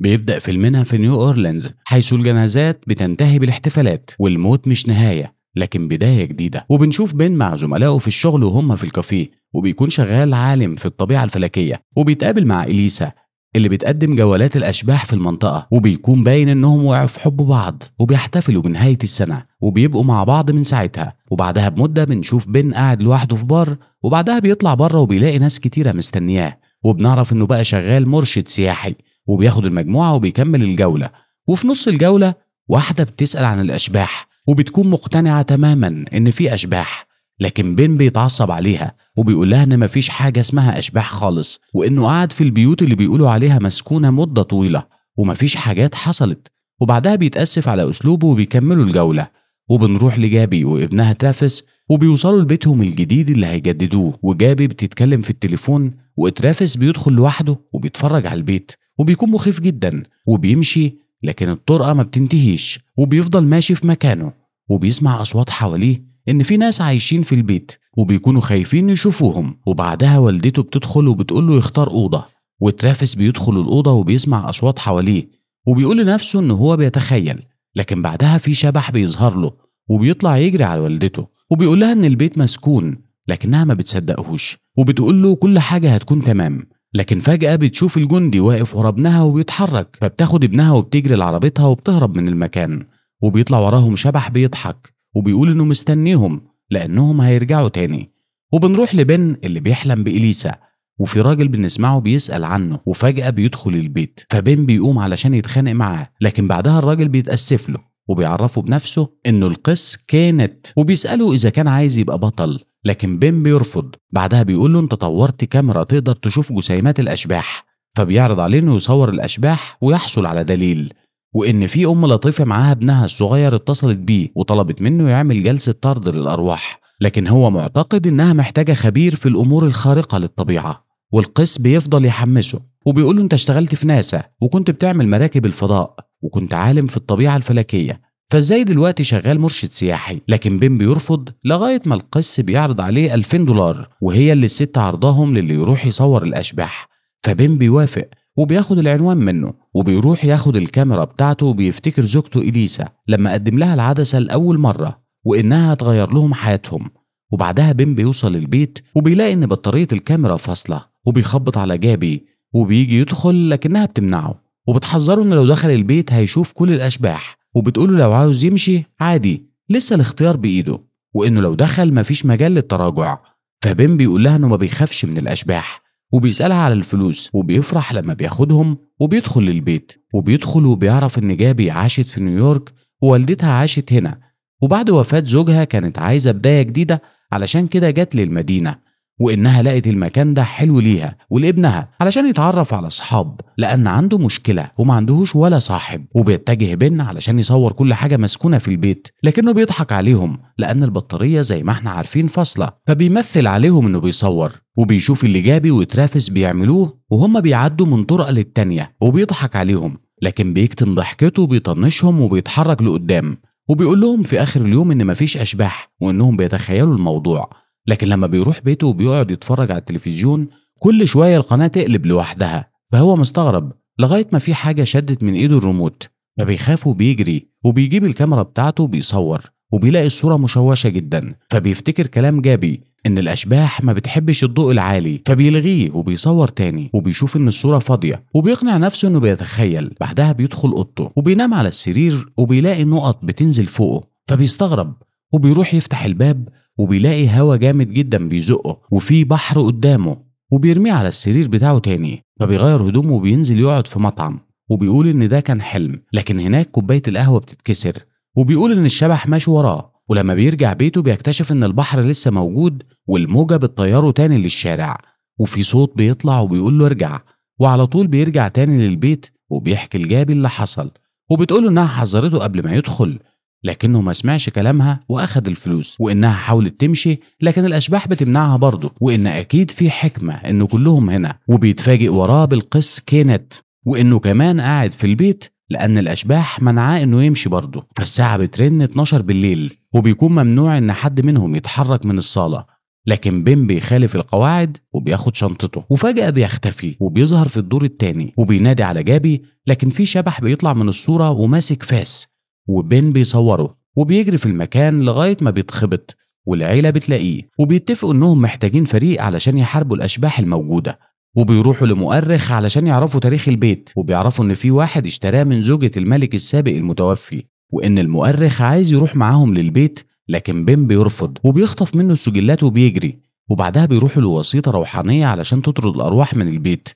بيبدأ فيلمنا في نيو أورلينز حيث الجنازات بتنتهي بالاحتفالات والموت مش نهاية لكن بداية جديدة وبنشوف بين مع زملائه في الشغل وهم في الكافيه وبيكون شغال عالم في الطبيعة الفلكية وبيتقابل مع إليسا اللي بتقدم جولات الأشباح في المنطقة وبيكون باين إنهم وقعوا في حب بعض وبيحتفلوا بنهاية السنة وبيبقوا مع بعض من ساعتها وبعدها بمدة بنشوف بن قاعد لوحده في بار وبعدها بيطلع بره وبيلاقي ناس كتيرة مستنياه وبنعرف إنه بقى شغال مرشد سياحي وبياخد المجموعة وبيكمل الجولة وفي نص الجولة واحدة بتسأل عن الأشباح وبتكون مقتنعة تماما إن في أشباح لكن بين بيتعصب عليها وبيقول لها إن مفيش حاجة اسمها أشباح خالص وإنه قعد في البيوت اللي بيقولوا عليها مسكونة مدة طويلة ومفيش حاجات حصلت وبعدها بيتأسف على أسلوبه وبيكملوا الجولة وبنروح لجابي وابنها ترافس وبيوصلوا لبيتهم الجديد اللي هيجددوه وجابي بتتكلم في التليفون وترافس بيدخل لوحده وبيتفرج على البيت وبيكون مخيف جدا وبيمشي لكن الطرقة ما بتنتهيش وبيفضل ماشي في مكانه وبيسمع أصوات حواليه إن في ناس عايشين في البيت وبيكونوا خايفين يشوفوهم وبعدها والدته بتدخل وبتقول له يختار أوضة وترافس بيدخل الأوضة وبيسمع أصوات حواليه وبيقول لنفسه إن هو بيتخيل لكن بعدها في شبح بيظهر له وبيطلع يجري على والدته وبيقول لها إن البيت مسكون لكنها ما بتصدقهوش وبتقول له كل حاجة هتكون تمام لكن فجأة بتشوف الجندي واقف ورا ابنها وبيتحرك فبتاخد ابنها وبتجري لعربيتها وبتهرب من المكان وبيطلع وراهم شبح بيضحك وبيقول انه مستنيهم لانهم هيرجعوا تاني وبنروح لبن اللي بيحلم بإليسا وفي راجل بنسمعه بيسأل عنه وفجأة بيدخل البيت فبن بيقوم علشان يتخانق معاه لكن بعدها الراجل بيتأسف له وبيعرفه بنفسه انه القس كانت وبيسأله اذا كان عايز يبقى بطل لكن بيم بيرفض بعدها بيقول له انت طورت كاميرا تقدر تشوف جسيمات الاشباح فبيعرض عليه انه يصور الاشباح ويحصل على دليل وان في ام لطيفه معاها ابنها الصغير اتصلت بيه وطلبت منه يعمل جلسه طرد للارواح لكن هو معتقد انها محتاجه خبير في الامور الخارقه للطبيعه والقس بيفضل يحمسه وبيقول له انت اشتغلت في ناسا وكنت بتعمل مراكب الفضاء وكنت عالم في الطبيعه الفلكيه فازاي دلوقتي شغال مرشد سياحي لكن بين بيرفض لغايه ما القس بيعرض عليه 2000 دولار وهي اللي الست عرضاهم للي يروح يصور الاشباح فبين بيوافق وبياخد العنوان منه وبيروح ياخد الكاميرا بتاعته وبيفتكر زوجته إليسا لما قدم لها العدسة لأول مرة وإنها هتغير لهم حياتهم وبعدها بين بيوصل البيت وبيلاقي إن بطارية الكاميرا فاصلة وبيخبط على جابي وبيجي يدخل لكنها بتمنعه وبتحذره إن لو دخل البيت هيشوف كل الأشباح وبتقوله لو عاوز يمشي عادي لسه الاختيار بايده وانه لو دخل مفيش مجال للتراجع فبين بيقول لها انه ما بيخافش من الاشباح وبيسألها على الفلوس وبيفرح لما بياخدهم وبيدخل للبيت وبيدخل وبيعرف ان جابي عاشت في نيويورك ووالدتها عاشت هنا وبعد وفاة زوجها كانت عايزة بداية جديدة علشان كده جت للمدينة وإنها لقت المكان ده حلو ليها ولابنها علشان يتعرف على أصحاب لأن عنده مشكلة وما عندهوش ولا صاحب وبيتجه بينا علشان يصور كل حاجة مسكونة في البيت لكنه بيضحك عليهم لأن البطارية زي ما احنا عارفين فاصلة فبيمثل عليهم إنه بيصور وبيشوف اللي جابي وترافس بيعملوه وهم بيعدوا من طرقة للتانية وبيضحك عليهم لكن بيكتم ضحكته وبيطنشهم وبيتحرك لقدام وبيقول لهم في آخر اليوم إن مفيش أشباح وإنهم بيتخيلوا الموضوع لكن لما بيروح بيته وبيقعد يتفرج على التلفزيون كل شوية القناة تقلب لوحدها فهو مستغرب لغاية ما في حاجة شدت من إيده الريموت فبيخاف وبيجري وبيجيب الكاميرا بتاعته وبيصور وبيلاقي الصورة مشوشة جدا فبيفتكر كلام جابي إن الأشباح ما بتحبش الضوء العالي فبيلغيه وبيصور تاني وبيشوف إن الصورة فاضية وبيقنع نفسه إنه بيتخيل بعدها بيدخل أوضته وبينام على السرير وبيلاقي نقط بتنزل فوقه فبيستغرب وبيروح يفتح الباب وبيلاقي هوا جامد جدا بيزقه وفي بحر قدامه وبيرميه على السرير بتاعه تاني فبيغير هدومه وبينزل يقعد في مطعم وبيقول ان ده كان حلم لكن هناك كوبايه القهوه بتتكسر وبيقول ان الشبح ماشي وراه ولما بيرجع بيته بيكتشف ان البحر لسه موجود والموجه بتطيره تاني للشارع وفي صوت بيطلع وبيقول له ارجع وعلى طول بيرجع تاني للبيت وبيحكي لجابي اللي حصل وبتقول انها حذرته قبل ما يدخل لكنه ما سمعش كلامها واخد الفلوس وانها حاولت تمشي لكن الاشباح بتمنعها برضه وان اكيد في حكمه ان كلهم هنا وبيتفاجئ وراه بالقس كينت وانه كمان قاعد في البيت لان الاشباح منعاه انه يمشي برضه فالساعه بترن 12 بالليل وبيكون ممنوع ان حد منهم يتحرك من الصاله لكن بيم بيخالف القواعد وبياخد شنطته وفجأة بيختفي وبيظهر في الدور التاني وبينادي على جابي لكن في شبح بيطلع من الصورة وماسك فاس وبين بيصوره وبيجري في المكان لغاية ما بيتخبط والعيلة بتلاقيه وبيتفقوا إنهم محتاجين فريق علشان يحاربوا الأشباح الموجودة وبيروحوا لمؤرخ علشان يعرفوا تاريخ البيت وبيعرفوا إن في واحد اشتراه من زوجة الملك السابق المتوفي وإن المؤرخ عايز يروح معاهم للبيت لكن بين بيرفض وبيخطف منه السجلات وبيجري وبعدها بيروحوا لوسيطة روحانية علشان تطرد الأرواح من البيت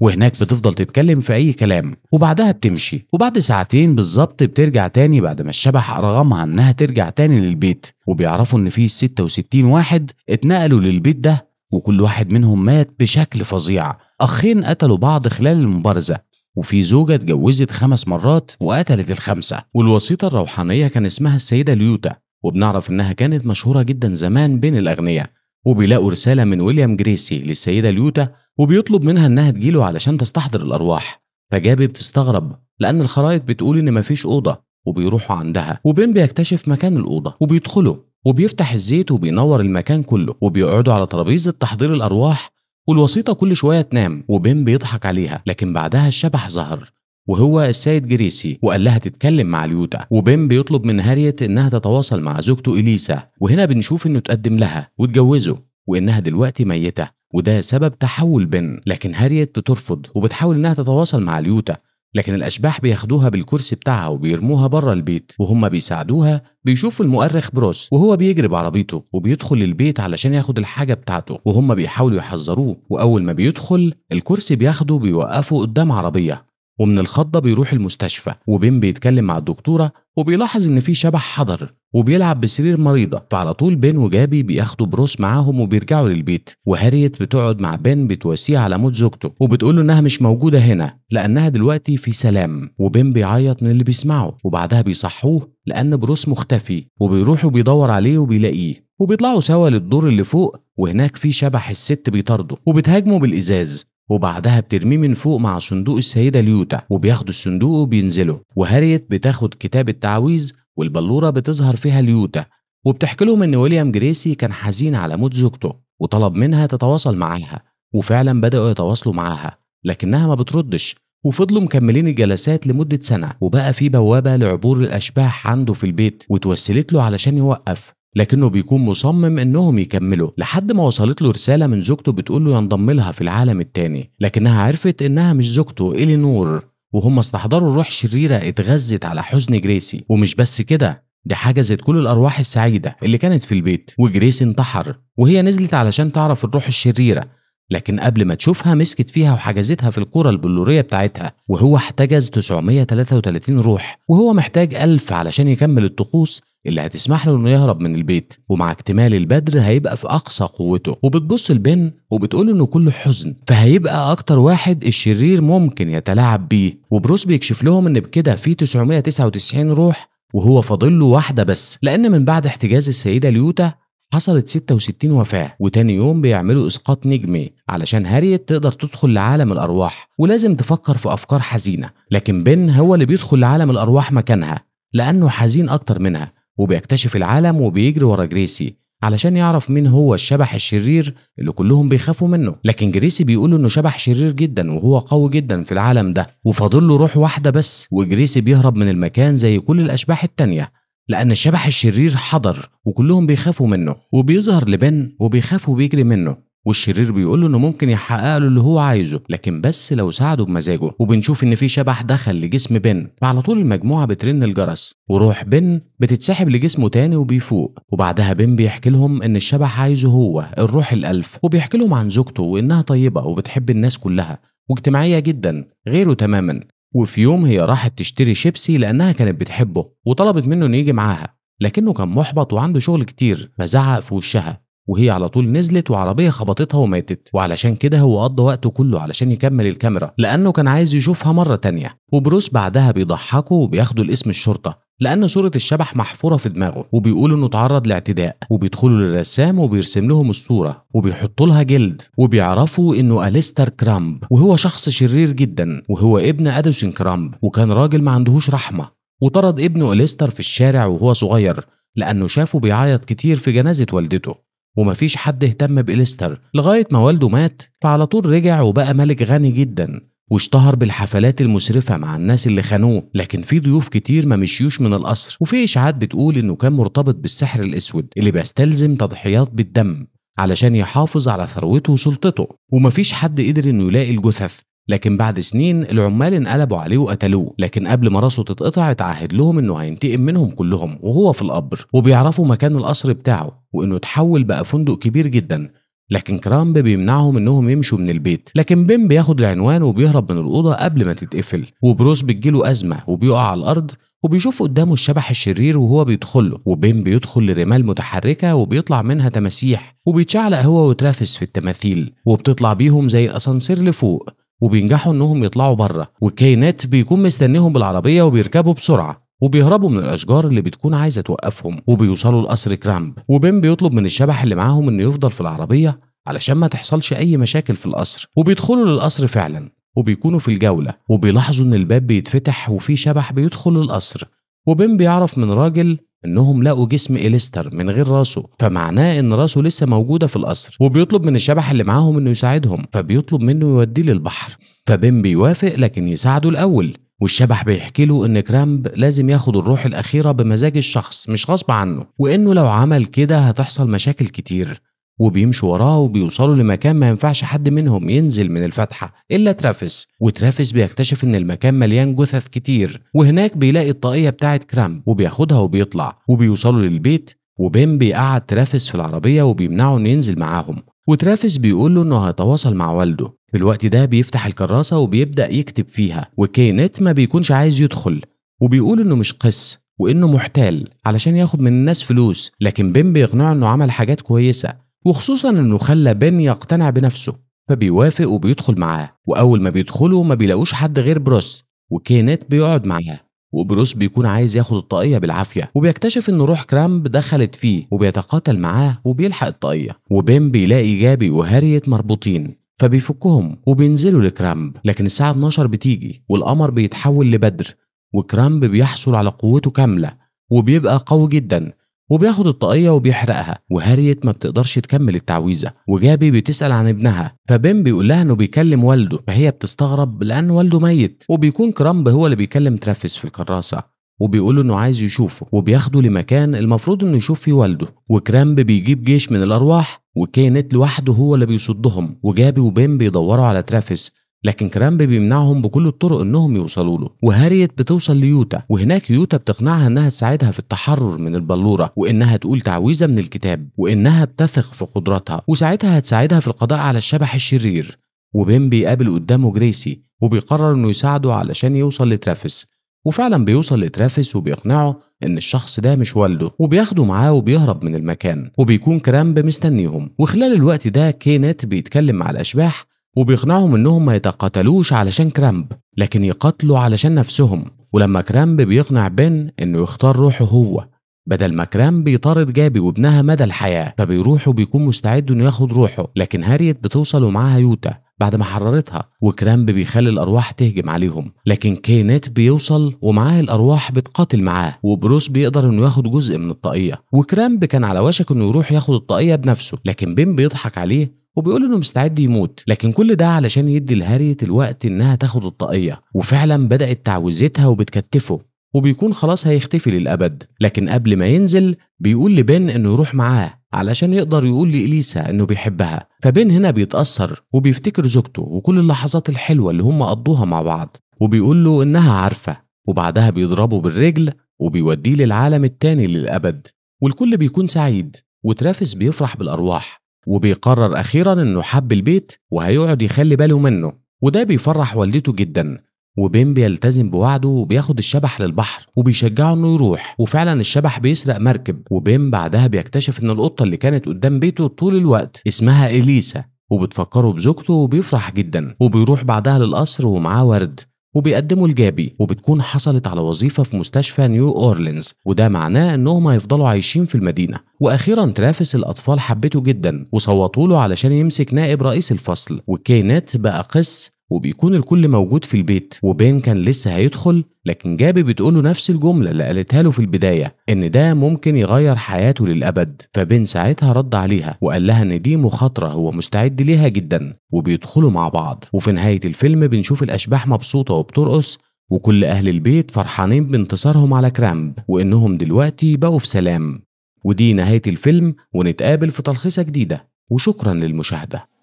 وهناك بتفضل تتكلم في أي كلام وبعدها بتمشي وبعد ساعتين بالظبط بترجع تاني بعد ما الشبح أرغمها إنها ترجع تاني للبيت وبيعرفوا إن في 66 واحد اتنقلوا للبيت ده وكل واحد منهم مات بشكل فظيع أخين قتلوا بعض خلال المبارزة وفي زوجة اتجوزت خمس مرات وقتلت الخمسة والوسيطة الروحانية كان اسمها السيدة ليوتا وبنعرف إنها كانت مشهورة جدا زمان بين الأغنياء وبيلاقوا رسالة من ويليام جريسي للسيدة ليوتا وبيطلب منها إنها تجيله علشان تستحضر الأرواح فجابي بتستغرب لأن الخرايط بتقول إن مفيش أوضة وبيروحوا عندها وبين بيكتشف مكان الأوضة وبيدخلوا وبيفتح الزيت وبينور المكان كله وبيقعدوا على ترابيزة تحضير الأرواح والوسيطة كل شوية تنام وبين بيضحك عليها لكن بعدها الشبح ظهر وهو السيد جريسي وقال لها تتكلم مع ليوتا وبيم بيطلب من هاريت انها تتواصل مع زوجته اليسا وهنا بنشوف انه اتقدم لها واتجوزه وانها دلوقتي ميته وده سبب تحول بن لكن هاريت بترفض وبتحاول انها تتواصل مع ليوتا لكن الاشباح بياخدوها بالكرسي بتاعها وبيرموها بره البيت وهم بيساعدوها بيشوفوا المؤرخ بروس وهو بيجري بعربيته وبيدخل البيت علشان ياخد الحاجه بتاعته وهم بيحاولوا يحذروه واول ما بيدخل الكرسي بياخده بيوقفه قدام عربيه ومن الخضه بيروح المستشفى وبين بيتكلم مع الدكتوره وبيلاحظ ان في شبح حضر وبيلعب بسرير مريضه فعلى طول بين وجابي بياخدوا بروس معاهم وبيرجعوا للبيت وهاريت بتقعد مع بين بتواسيه على موت زوجته وبتقول له انها مش موجوده هنا لانها دلوقتي في سلام وبين بيعيط من اللي بيسمعه وبعدها بيصحوه لان بروس مختفي وبيروح وبيدور عليه وبيلاقيه وبيطلعوا سوا للدور اللي فوق وهناك في شبح الست بيطارده وبتهاجمه بالازاز وبعدها بترميه من فوق مع صندوق السيدة ليوتا وبياخدوا الصندوق وبينزلوا وهاريت بتاخد كتاب التعويذ والبلورة بتظهر فيها ليوتا وبتحكي لهم إن ويليام جريسي كان حزين على موت زوجته وطلب منها تتواصل معاها وفعلا بدأوا يتواصلوا معاها لكنها ما بتردش وفضلوا مكملين الجلسات لمدة سنة وبقى في بوابة لعبور الأشباح عنده في البيت وتوسلت له علشان يوقف لكنه بيكون مصمم انهم يكملوا لحد ما وصلت له رساله من زوجته بتقول له ينضم لها في العالم التاني لكنها عرفت انها مش زوجته الينور وهم استحضروا روح شريره اتغذت على حزن جريسي ومش بس كده دي حجزت كل الارواح السعيده اللي كانت في البيت وجريسي انتحر وهي نزلت علشان تعرف الروح الشريره لكن قبل ما تشوفها مسكت فيها وحجزتها في الكرة البلورية بتاعتها وهو احتجز 933 روح وهو محتاج 1000 علشان يكمل الطقوس اللي هتسمح له انه يهرب من البيت ومع اكتمال البدر هيبقى في اقصى قوته وبتبص لبن وبتقول انه كله حزن فهيبقى اكتر واحد الشرير ممكن يتلاعب بيه وبروس بيكشف لهم ان بكده في 999 روح وهو فاضل له واحده بس لان من بعد احتجاز السيده ليوتا حصلت 66 وفاة وتاني يوم بيعملوا إسقاط نجمي علشان هاريت تقدر تدخل لعالم الأرواح ولازم تفكر في أفكار حزينة لكن بن هو اللي بيدخل لعالم الأرواح مكانها لأنه حزين أكتر منها وبيكتشف العالم وبيجري ورا جريسي علشان يعرف مين هو الشبح الشرير اللي كلهم بيخافوا منه لكن جريسي بيقول انه شبح شرير جدا وهو قوي جدا في العالم ده وفاضل له روح واحده بس وجريسي بيهرب من المكان زي كل الاشباح التانيه لأن الشبح الشرير حضر وكلهم بيخافوا منه وبيظهر لبن وبيخافوا وبيجري منه والشرير بيقول له انه ممكن يحقق له اللي هو عايزه لكن بس لو ساعده بمزاجه وبنشوف ان في شبح دخل لجسم بن فعلى طول المجموعه بترن الجرس وروح بن بتتسحب لجسمه تاني وبيفوق وبعدها بن بيحكي لهم ان الشبح عايزه هو الروح الالف وبيحكي لهم عن زوجته وانها طيبه وبتحب الناس كلها واجتماعيه جدا غيره تماما وفي يوم هي راحت تشتري شيبسي لأنها كانت بتحبه وطلبت منه إنه يجي معاها لكنه كان محبط وعنده شغل كتير فزعق في وشها وهي على طول نزلت وعربيه خبطتها وماتت وعلشان كده هو قضى وقته كله علشان يكمل الكاميرا لانه كان عايز يشوفها مره تانية وبروس بعدها بيضحكوا وبياخدوا الاسم الشرطه لان صوره الشبح محفوره في دماغه وبيقولوا انه اتعرض لاعتداء وبيدخلوا للرسام وبيرسم لهم الصوره وبيحطوا لها جلد وبيعرفوا انه اليستر كرامب وهو شخص شرير جدا وهو ابن ادوسن كرامب وكان راجل ما عندهوش رحمه وطرد ابنه اليستر في الشارع وهو صغير لانه شافه بيعيط كتير في جنازه والدته ومفيش حد اهتم بإليستر لغاية ما والده مات فعلى طول رجع وبقى ملك غني جدا واشتهر بالحفلات المسرفة مع الناس اللي خانوه لكن في ضيوف كتير ما مشيوش من القصر وفي إشاعات بتقول إنه كان مرتبط بالسحر الأسود اللي بيستلزم تضحيات بالدم علشان يحافظ على ثروته وسلطته ومفيش حد قدر إنه يلاقي الجثث لكن بعد سنين العمال انقلبوا عليه وقتلوه لكن قبل ما راسه تتقطع اتعهد لهم انه هينتقم منهم كلهم وهو في القبر وبيعرفوا مكان القصر بتاعه وانه اتحول بقى فندق كبير جدا لكن كرامب بيمنعهم انهم يمشوا من البيت لكن بيم بياخد العنوان وبيهرب من الاوضه قبل ما تتقفل وبروس بتجيله ازمه وبيقع على الارض وبيشوف قدامه الشبح الشرير وهو بيدخله وبيم بيدخل لرمال متحركة وبيطلع منها تماسيح وبيتشعلق هو وترافس في التماثيل وبتطلع بيهم زي أسانسير لفوق وبينجحوا انهم يطلعوا بره والكائنات بيكون مستنيهم بالعربيه وبيركبوا بسرعه وبيهربوا من الاشجار اللي بتكون عايزه توقفهم وبيوصلوا لقصر كرامب وبين بيطلب من الشبح اللي معاهم انه يفضل في العربيه علشان ما تحصلش اي مشاكل في القصر وبيدخلوا للقصر فعلا وبيكونوا في الجوله وبيلاحظوا ان الباب بيتفتح وفي شبح بيدخل القصر وبين بيعرف من راجل انهم لقوا جسم اليستر من غير راسه فمعناه ان راسه لسه موجوده في القصر وبيطلب من الشبح اللي معاهم انه يساعدهم فبيطلب منه يوديه للبحر فبين بيوافق لكن يساعده الاول والشبح بيحكي له ان كرامب لازم ياخد الروح الاخيره بمزاج الشخص مش غصب عنه وانه لو عمل كده هتحصل مشاكل كتير وبيمشوا وراه وبيوصلوا لمكان ما ينفعش حد منهم ينزل من الفتحة إلا ترافيس وترافيس بيكتشف إن المكان مليان جثث كتير وهناك بيلاقي الطاقية بتاعة كرام وبياخدها وبيطلع وبيوصلوا للبيت وبين بيقعد ترافيس في العربية وبيمنعه إنه ينزل معاهم وترافيس بيقول له إنه هيتواصل مع والده في الوقت ده بيفتح الكراسة وبيبدأ يكتب فيها وكينت ما بيكونش عايز يدخل وبيقول إنه مش قس وانه محتال علشان ياخد من الناس فلوس لكن بيم بيقنعه انه عمل حاجات كويسه وخصوصا انه خلى بن يقتنع بنفسه فبيوافق وبيدخل معاه واول ما بيدخلوا ما بيلاقوش حد غير بروس وكينت بيقعد معاه وبروس بيكون عايز ياخد الطاقية بالعافية وبيكتشف ان روح كرامب دخلت فيه وبيتقاتل معاه وبيلحق الطاقية وبين بيلاقي جابي وهاريت مربوطين فبيفكهم وبينزلوا لكرامب لكن الساعة 12 بتيجي والقمر بيتحول لبدر وكرامب بيحصل على قوته كاملة وبيبقى قوي جدا وبياخد الطاقية وبيحرقها وهاريت ما بتقدرش تكمل التعويذة وجابي بتسأل عن ابنها فبين بيقول لها انه بيكلم والده فهي بتستغرب لان والده ميت وبيكون كرامب هو اللي بيكلم ترافيس في الكراسة وبيقول انه عايز يشوفه وبياخده لمكان المفروض انه يشوف فيه والده وكرامب بيجيب جيش من الارواح وكانت لوحده هو اللي بيصدهم وجابي وبين بيدوروا على ترافيس لكن كرامب بيمنعهم بكل الطرق انهم يوصلوا له وهاريت بتوصل ليوتا وهناك يوتا بتقنعها انها تساعدها في التحرر من البلوره وانها تقول تعويذه من الكتاب وانها بتثق في قدراتها وساعتها هتساعدها في القضاء على الشبح الشرير وبين بيقابل قدامه جريسي وبيقرر انه يساعده علشان يوصل لترافيس وفعلا بيوصل لترافيس وبيقنعه ان الشخص ده مش والده وبياخده معاه وبيهرب من المكان وبيكون كرامب مستنيهم وخلال الوقت ده كينت بيتكلم مع الاشباح وبيقنعهم انهم ما يتقاتلوش علشان كرامب لكن يقاتلوا علشان نفسهم ولما كرامب بيقنع بن انه يختار روحه هو بدل ما كرامب بيطارد جابي وابنها مدى الحياة فبيروح وبيكون مستعد انه ياخد روحه لكن هاريت بتوصل ومعاها يوتا بعد ما حررتها وكرامب بيخلي الارواح تهجم عليهم لكن كينيت بيوصل ومعاه الارواح بتقاتل معاه وبروس بيقدر انه ياخد جزء من الطاقيه وكرامب كان على وشك انه يروح ياخد الطاقيه بنفسه لكن بين بيضحك عليه وبيقول انه مستعد يموت لكن كل ده علشان يدي لهاريت الوقت انها تاخد الطاقيه وفعلا بدات تعويذتها وبتكتفه وبيكون خلاص هيختفي للابد لكن قبل ما ينزل بيقول لبن انه يروح معاه علشان يقدر يقول لإليسا إنه بيحبها فبن هنا بيتأثر وبيفتكر زوجته وكل اللحظات الحلوة اللي هم قضوها مع بعض وبيقول له إنها عارفة وبعدها بيضربه بالرجل وبيوديه للعالم التاني للأبد والكل بيكون سعيد وترافس بيفرح بالأرواح وبيقرر أخيرا إنه حب البيت وهيقعد يخلي باله منه وده بيفرح والدته جدا وبين بيلتزم بوعده وبياخد الشبح للبحر وبيشجعه انه يروح وفعلا الشبح بيسرق مركب وبين بعدها بيكتشف ان القطه اللي كانت قدام بيته طول الوقت اسمها اليسا وبتفكره بزوجته وبيفرح جدا وبيروح بعدها للقصر ومعاه ورد وبيقدموا الجابي وبتكون حصلت على وظيفه في مستشفى نيو اورلينز وده معناه انهم هيفضلوا عايشين في المدينه واخيرا ترافيس الاطفال حبته جدا وصوتوا له علشان يمسك نائب رئيس الفصل وكينات بقى قس وبيكون الكل موجود في البيت وبين كان لسه هيدخل لكن جابي بتقوله نفس الجملة اللي قالتها له في البداية إن ده ممكن يغير حياته للأبد فبين ساعتها رد عليها وقال لها إن دي مخاطرة هو مستعد ليها جدا وبيدخلوا مع بعض وفي نهاية الفيلم بنشوف الأشباح مبسوطة وبترقص وكل أهل البيت فرحانين بانتصارهم على كرامب وإنهم دلوقتي بقوا في سلام ودي نهاية الفيلم ونتقابل في تلخيصة جديدة وشكرا للمشاهدة